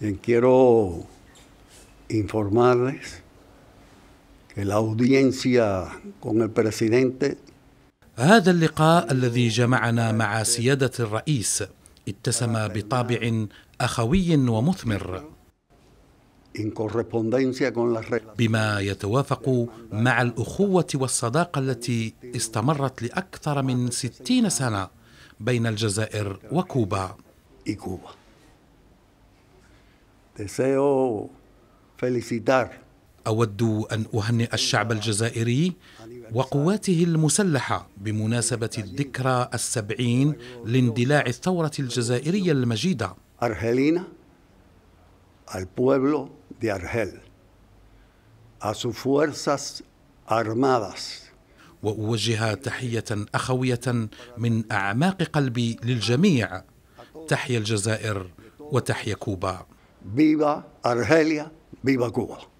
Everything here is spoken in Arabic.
Bien, quiero informarles que la audiencia con el presidente هذا اللقاء الذي جمعنا مع سيادة الرئيس اتسم بطابع أخوي ومثمر بما يتوافق مع الأخوة والصداقة التي استمرت لأكثر من ستين سنة بين الجزائر وكوبا deseo felicitar اود ان اهنئ الشعب الجزائري وقواته المسلحه بمناسبه الذكرى السبعين لاندلاع الثوره الجزائريه المجيده ارجلينا al pueblo de Argel, a sus fuerzas armadas. واوجه تحيه اخويه من اعماق قلبي للجميع تحيا الجزائر وتحيا كوبا viva Argelia, viva Cuba.